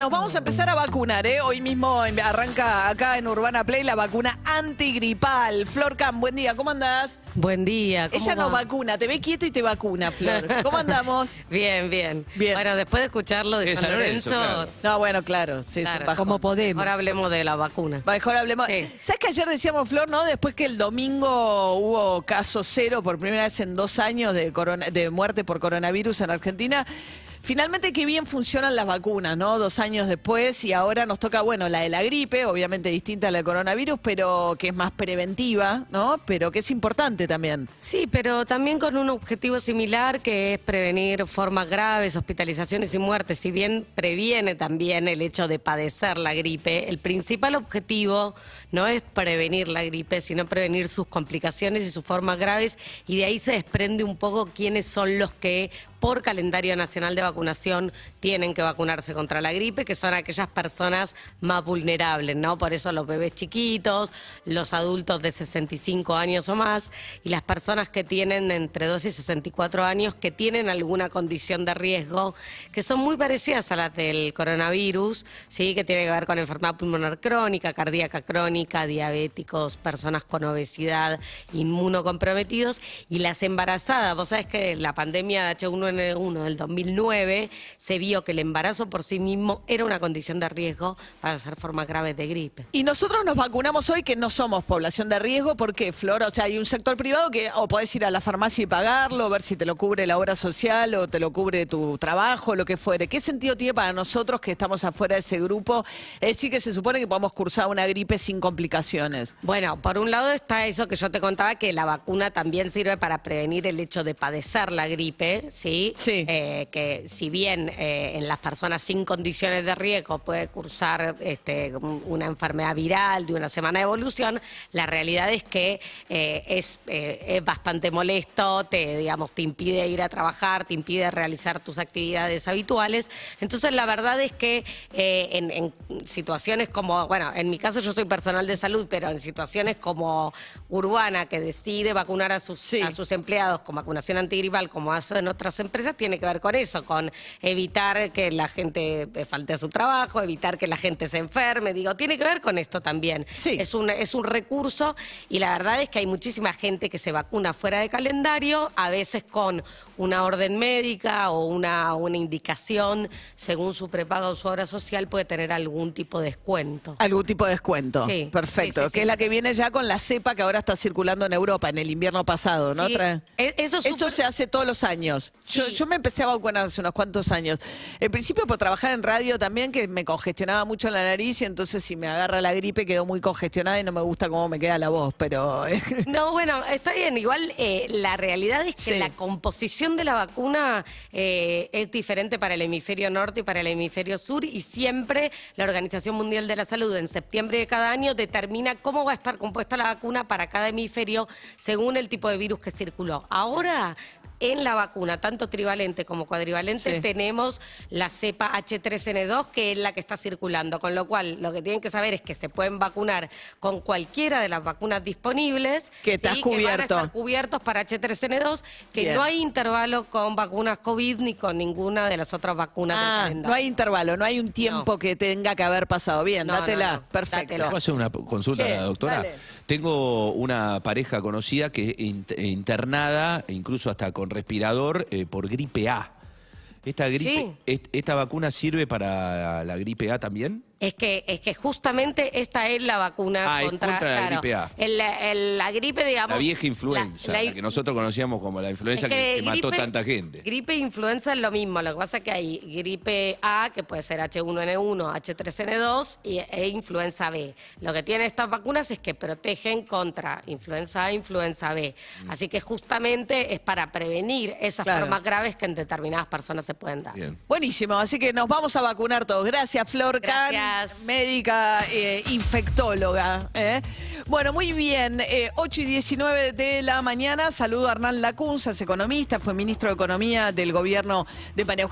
Nos vamos a empezar a vacunar, ¿eh? Hoy mismo arranca acá en Urbana Play la vacuna antigripal. Flor Cam, buen día, ¿cómo andás? Buen día. ¿cómo Ella no vacuna, te ve quieto y te vacuna, Flor. ¿Cómo andamos? bien, bien, bien. Bueno, después de escucharlo de San Lorenzo... No, bueno, claro, sí, como podemos. Mejor hablemos de la vacuna. Mejor hablemos... ¿Sabes que ayer decíamos, Flor, no? Después que el domingo hubo caso cero por primera vez en dos años de, de muerte por coronavirus en Argentina... Finalmente, qué bien funcionan las vacunas, ¿no? Dos años después y ahora nos toca, bueno, la de la gripe, obviamente distinta a la del coronavirus, pero que es más preventiva, ¿no? Pero que es importante también. Sí, pero también con un objetivo similar que es prevenir formas graves, hospitalizaciones y muertes. Si bien previene también el hecho de padecer la gripe, el principal objetivo no es prevenir la gripe, sino prevenir sus complicaciones y sus formas graves y de ahí se desprende un poco quiénes son los que por calendario nacional de vacunación tienen que vacunarse contra la gripe, que son aquellas personas más vulnerables, ¿no? Por eso los bebés chiquitos, los adultos de 65 años o más y las personas que tienen entre 2 y 64 años que tienen alguna condición de riesgo, que son muy parecidas a las del coronavirus, ¿sí? Que tiene que ver con enfermedad pulmonar crónica, cardíaca crónica, diabéticos, personas con obesidad, inmunocomprometidos y las embarazadas. Vos sabés que la pandemia de H1 en el 1 del 2009 se vio que el embarazo por sí mismo era una condición de riesgo para hacer formas graves de gripe. Y nosotros nos vacunamos hoy que no somos población de riesgo porque, Flor, o sea, hay un sector privado que o podés ir a la farmacia y pagarlo, ver si te lo cubre la obra social o te lo cubre tu trabajo, lo que fuere. ¿Qué sentido tiene para nosotros que estamos afuera de ese grupo? Es decir, que se supone que podemos cursar una gripe sin complicaciones. Bueno, por un lado está eso que yo te contaba, que la vacuna también sirve para prevenir el hecho de padecer la gripe, ¿sí? Eh, que si bien eh, en las personas sin condiciones de riesgo puede cursar este, una enfermedad viral de una semana de evolución, la realidad es que eh, es, bastante molesto, te, digamos, te impide ir a trabajar, te impide realizar tus actividades habituales. Entonces la verdad es que en, situaciones como, bueno, en mi caso yo soy personal de salud, pero en situaciones como urbana que decide vacunar a sus, a sus empleados con vacunación antigripal como hacen otras empresas, empresas tiene que ver con eso, con evitar que la gente eh, falte a su trabajo, evitar que la gente se enferme, digo, tiene que ver con esto también. Sí. Es, un, es un recurso y la verdad es que hay muchísima gente que se vacuna fuera de calendario, a veces con una orden médica o una, una indicación según su prepago o su obra social puede tener algún tipo de descuento. Algún tipo de descuento. Sí. Perfecto. que es la que viene ya con la cepa que ahora está circulando en Europa en el invierno pasado, ¿no? E, eso, eso se hace todos los años yo, me empecé a vacunar hace unos cuantos años. En principio por trabajar en radio también, que me congestionaba mucho la nariz y entonces si me agarra la gripe quedo muy congestionada y no me gusta cómo me queda la voz, pero... Eh. No, bueno, está bien. Igual eh, la realidad es que la composición de la vacuna eh, es diferente para el hemisferio norte y para el hemisferio sur y siempre la Organización Mundial de la Salud en septiembre de cada año determina cómo va a estar compuesta la vacuna para cada hemisferio según el tipo de virus que circuló. Ahora en la vacuna, tanto trivalente como cuadrivalente, tenemos la cepa H3N2, que es la que está circulando. Con lo cual, lo que tienen que saber es que se pueden vacunar con cualquiera de las vacunas disponibles. Que están cubiertos. Que van a cubiertos para H3N2, que no hay intervalo con vacunas COVID ni con ninguna de las otras vacunas ah, No hay intervalo, no hay un tiempo que tenga que haber pasado. Bien, dátela. Perfecto. Dátela. una consulta la doctora? Tengo una pareja conocida que es internada, incluso hasta con respirador, eh, por gripe A. ¿Esta, gripe, ¿Esta vacuna sirve para la gripe A también? Es que, es que justamente esta es la vacuna ah, contra, la gripe A. la gripe, digamos. La vieja influenza, la, que nosotros conocíamos como la influenza que, mató tanta gente. Gripe e influenza es lo mismo. Lo que pasa es que hay gripe A, que puede ser H1N1, H3N2 y, e influenza B. Lo que tienen estas vacunas es que protegen contra influenza A, e influenza B. Mm. Así que justamente es para prevenir esas formas graves que en determinadas personas se pueden dar. Buenísimo. Así que nos vamos a vacunar todos. Gracias, Flor Médica eh, infectóloga. ¿eh? Bueno, muy bien. 8 eh, y 19 de la mañana. Saludo a Hernán Lacunzas, economista, fue ministro de Economía del gobierno de María